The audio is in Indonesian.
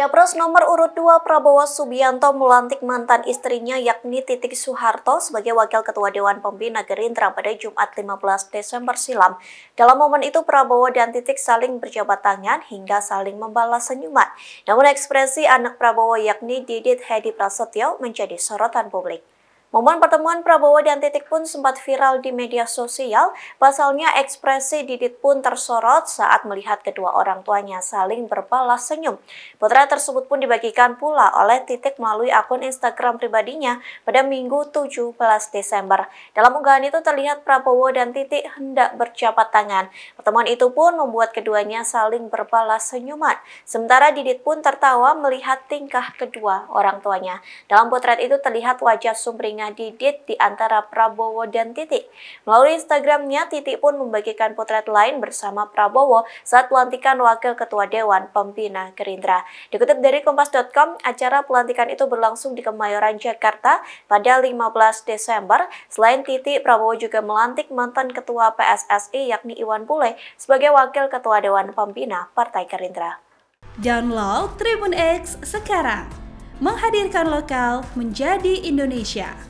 Capres nomor urut 2 Prabowo Subianto melantik mantan istrinya yakni Titik Soeharto sebagai Wakil Ketua Dewan Pembina Gerindra pada Jumat 15 Desember silam. Dalam momen itu Prabowo dan Titik saling berjabat tangan hingga saling membalas senyuman. Namun ekspresi anak Prabowo yakni Didit Hedi Prasetyo menjadi sorotan publik. Momen pertemuan Prabowo dan Titik pun sempat viral di media sosial, pasalnya ekspresi Didit pun tersorot saat melihat kedua orang tuanya saling berbalas senyum. Putra tersebut pun dibagikan pula oleh Titik melalui akun Instagram pribadinya pada Minggu 17 Desember. Dalam unggahan itu terlihat Prabowo dan Titik hendak berjabat tangan. Pertemuan itu pun membuat keduanya saling berbalas senyuman. Sementara Didit pun tertawa melihat tingkah kedua orang tuanya. Dalam potret itu terlihat wajah sumringah dirinya didit di antara Prabowo dan Titik. Melalui Instagramnya, Titik pun membagikan potret lain bersama Prabowo saat pelantikan Wakil Ketua Dewan Pembina Gerindra. Dikutip dari Kompas.com, acara pelantikan itu berlangsung di Kemayoran, Jakarta pada 15 Desember. Selain Titik, Prabowo juga melantik mantan Ketua PSSI yakni Iwan Bule sebagai Wakil Ketua Dewan Pembina Partai Gerindra. Download Tribun X sekarang menghadirkan lokal menjadi Indonesia.